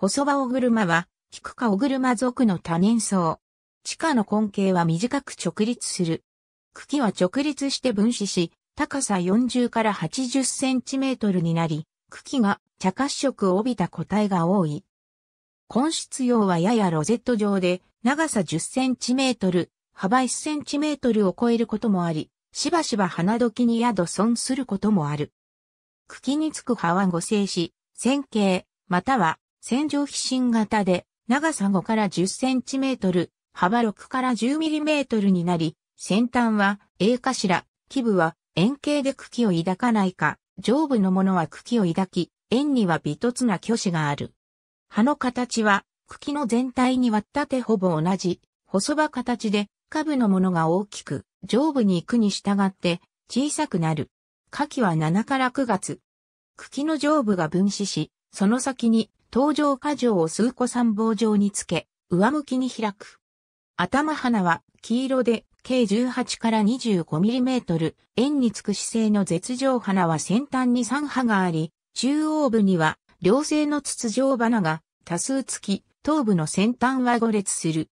細葉オグルマは、菊花カオグルマ属の多年草。地下の根茎は短く直立する。茎は直立して分子し、高さ40から80センチメートルになり、茎が茶褐色を帯びた個体が多い。根室葉はややロゼット状で、長さ10センチメートル、幅1センチメートルを超えることもあり、しばしば花時に宿損することもある。茎につく葉は五星子、線形、または線状飛信型で、長さ5から10センチメートル、幅6から10ミリメートルになり、先端は A 頭、基部は円形で茎を抱かないか、上部のものは茎を抱き、円には微突な虚子がある。葉の形は茎の全体に割った手ほぼ同じ、細葉形で、下部のものが大きく、上部に行くに従って小さくなる。夏季は7から9月。茎の上部が分子し、その先に頭上過剰を数個三棒状につけ、上向きに開く。頭花は黄色で計18から 25mm、円につく姿勢の絶上花は先端に3葉があり、中央部には両性の筒状花が多数つき、頭部の先端は5列する。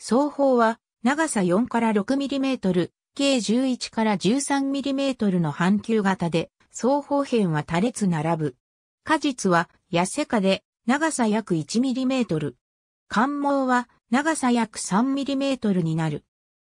双方は長さ4から 6mm、計11から 13mm の半球型で、双方辺は多列並ぶ。果実は痩せかで長さ約 1mm。関門は長さ約 3mm になる。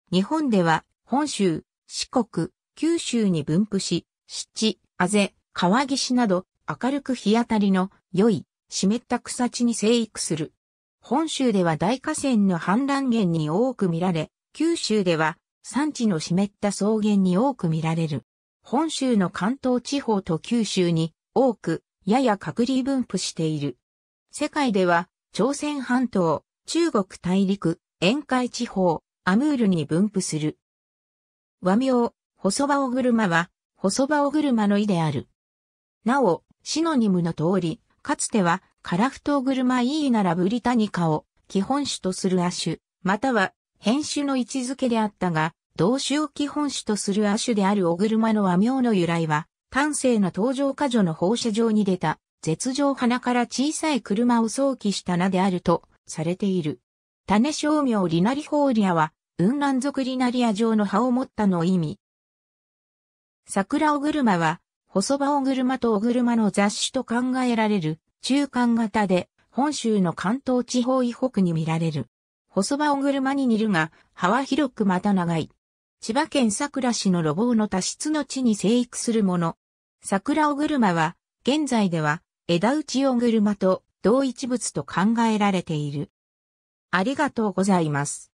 日本では本州、四国、九州に分布し、七、あぜ、川岸など明るく日当たりの良い湿った草地に生育する。本州では大河川の氾濫源に多く見られ、九州では山地の湿った草原に多く見られる。本州の関東地方と九州に多くやや隔離分布している。世界では、朝鮮半島、中国大陸、沿海地方、アムールに分布する。和名、細葉、お車は、細葉、お車の意である。なお、シノニムの通り、かつては、カラフト車いいならブリタニカを基本種とする亜種、または変種の位置づけであったが、同種を基本種とする亜種であるお車の和名の由来は、丹精の登場過剰の放射状に出た絶上鼻から小さい車を想起した名であるとされている。種商名リナリホーリアは、雲南族リナリア状の葉を持ったの意味。桜お車は、細葉お車とお車の雑種と考えられる、中間型で、本州の関東地方以北に見られる。細葉お車に似るが、葉は広くまた長い。千葉県桜市の路傍の多湿の地に生育するもの。桜お車は、現在では枝打ち用車と同一物と考えられている。ありがとうございます。